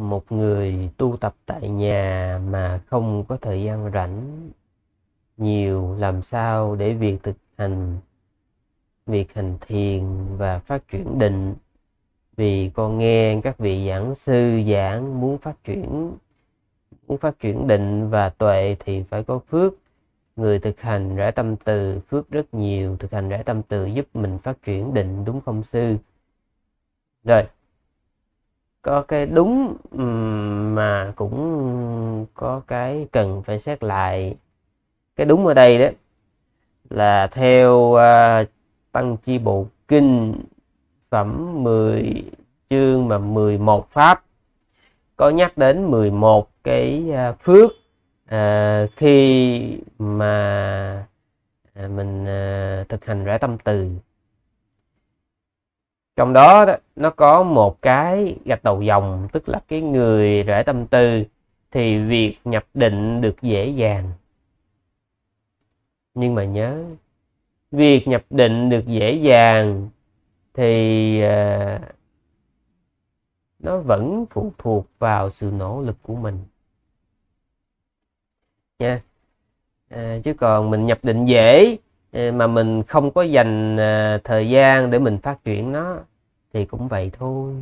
một người tu tập tại nhà mà không có thời gian rảnh nhiều làm sao để việc thực hành việc hành thiền và phát triển định vì con nghe các vị giảng sư giảng muốn phát triển muốn phát triển định và tuệ thì phải có phước người thực hành rải tâm từ phước rất nhiều thực hành rải tâm từ giúp mình phát triển định đúng không sư rồi có cái đúng mà cũng có cái cần phải xét lại cái đúng ở đây đó là theo uh, tăng chi bộ kinh phẩm 10 chương mà 11 pháp có nhắc đến 11 cái uh, phước uh, khi mà mình uh, thực hành rải tâm từ trong đó, đó nó có một cái gạch đầu dòng tức là cái người rẽ tâm tư thì việc nhập định được dễ dàng nhưng mà nhớ việc nhập định được dễ dàng thì uh, nó vẫn phụ thuộc vào sự nỗ lực của mình nha à, chứ còn mình nhập định dễ ờ, mà mình không có dành thời gian để mình phát triển nó thì cũng vậy thôi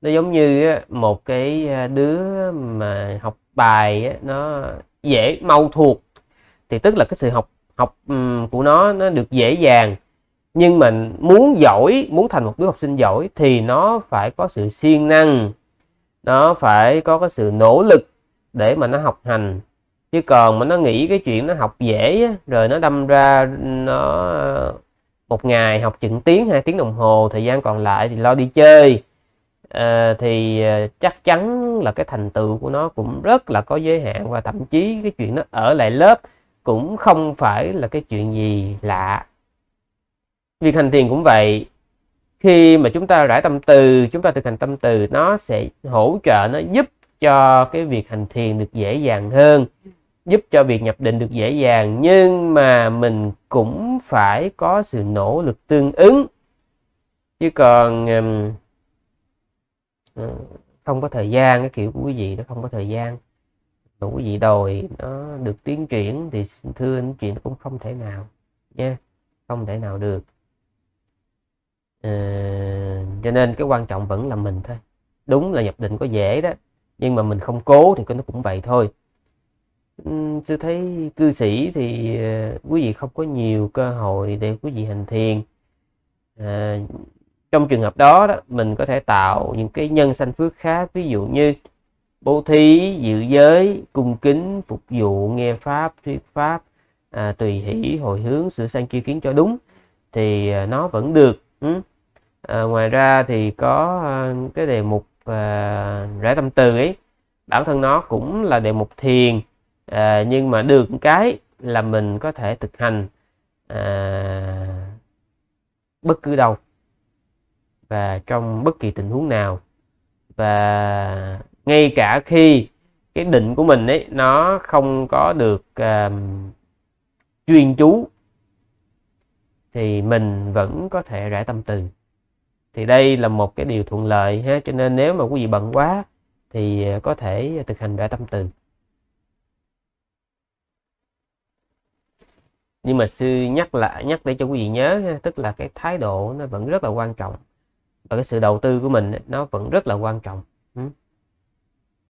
nó giống như một cái à, đứa mà học bài nó dễ mau thuộc thì tức là cái sự học học của nó nó được dễ dàng nhưng mình muốn giỏi muốn thành một đứa học sinh giỏi thì nó phải có sự siêng năng nó phải có cái sự nỗ lực để mà nó học hành chứ còn mà nó nghĩ cái chuyện nó học dễ rồi nó đâm ra nó một ngày học chừng tiếng hai tiếng đồng hồ thời gian còn lại thì lo đi chơi à, thì ờ, chắc chắn là cái thành tựu của nó cũng rất là có giới hạn và thậm chí cái chuyện nó ở lại lớp cũng không phải là cái chuyện gì lạ việc hành thiền cũng vậy khi mà chúng ta rải tâm từ chúng ta thực hành tâm từ nó sẽ hỗ trợ nó giúp cho cái việc hành thiền được dễ dàng hơn giúp cho việc nhập định được dễ dàng nhưng mà mình cũng phải có sự nỗ lực tương ứng chứ còn ờ, không có thời gian cái kiểu của quý vị nó không có thời gian đủ quý vị đòi nó được tiến triển thì thưa anh chuyện cũng không thể nào nha không thể nào được à, cho nên cái quan trọng vẫn là mình thôi đúng là nhập định có dễ đó nhưng mà mình không cố thì nó cũng vậy thôi tôi thấy cư sĩ thì ờ, quý vị không có nhiều cơ hội để quý vị hành thiền à, trong trường hợp đó, đó mình có thể tạo những cái nhân sanh phước khác ví dụ như bố thí dự giới cung kính phục vụ nghe pháp thuyết pháp à, tùy hỷ hồi hướng sửa sang chi kiến cho đúng thì ờ, nó vẫn được à, ngoài ra thì có cái đề mục à, rải tâm từ ấy bản thân nó cũng là đề mục thiền à, nhưng mà được cái là mình có thể thực hành à, bất cứ đâu và trong bất kỳ tình huống nào và ngay cả khi cái định của mình ấy nó không có được à, chuyên chú thì mình vẫn có thể rải tâm từ thì đây là một cái điều thuận lợi ha cho nên nếu mà quý vị bận quá thì có thể thực hành rải tâm từ nhưng mà sư nhắc lại nhắc để cho quý vị nhớ ha, tức là cái thái độ nó vẫn rất là quan trọng và cái sự đầu tư của mình nó vẫn rất là quan trọng